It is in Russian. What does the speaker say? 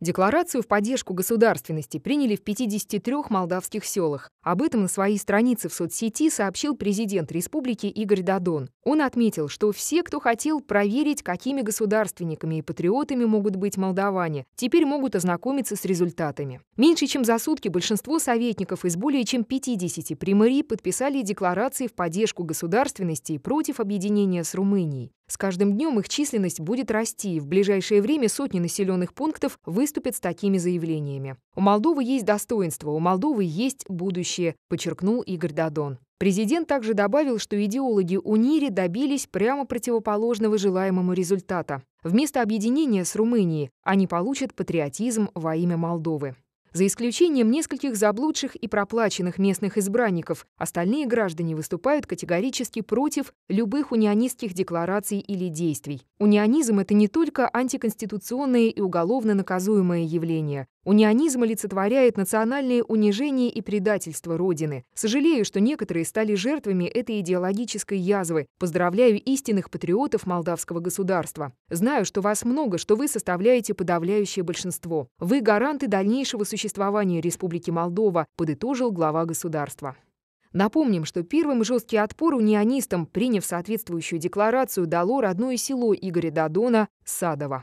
Декларацию в поддержку государственности приняли в 53 молдавских селах. Об этом на своей странице в соцсети сообщил президент республики Игорь Дадон. Он отметил, что все, кто хотел проверить, какими государственниками и патриотами могут быть молдаване, теперь могут ознакомиться с результатами. Меньше чем за сутки большинство советников из более чем 50 примарий подписали декларации в поддержку государственности и против объединения с Румынией. С каждым днем их численность будет расти. В ближайшее время сотни населенных пунктов выступят с такими заявлениями. У Молдовы есть достоинство, у Молдовы есть будущее, подчеркнул Игорь Дадон. Президент также добавил, что идеологи УНИРИ добились прямо противоположного желаемому результата. Вместо объединения с Румынией они получат патриотизм во имя Молдовы. За исключением нескольких заблудших и проплаченных местных избранников, остальные граждане выступают категорически против любых унионистских деклараций или действий. Унионизм — это не только антиконституционное и уголовно наказуемое явление. Унионизм олицетворяет национальные унижения и предательство Родины. Сожалею, что некоторые стали жертвами этой идеологической язвы. Поздравляю истинных патриотов молдавского государства. Знаю, что вас много, что вы составляете подавляющее большинство. Вы гаранты дальнейшего существования Республики Молдова, подытожил глава государства. Напомним, что первым жесткий отпор унионистам, приняв соответствующую декларацию, дало родное село Игоря Дадона – Садово.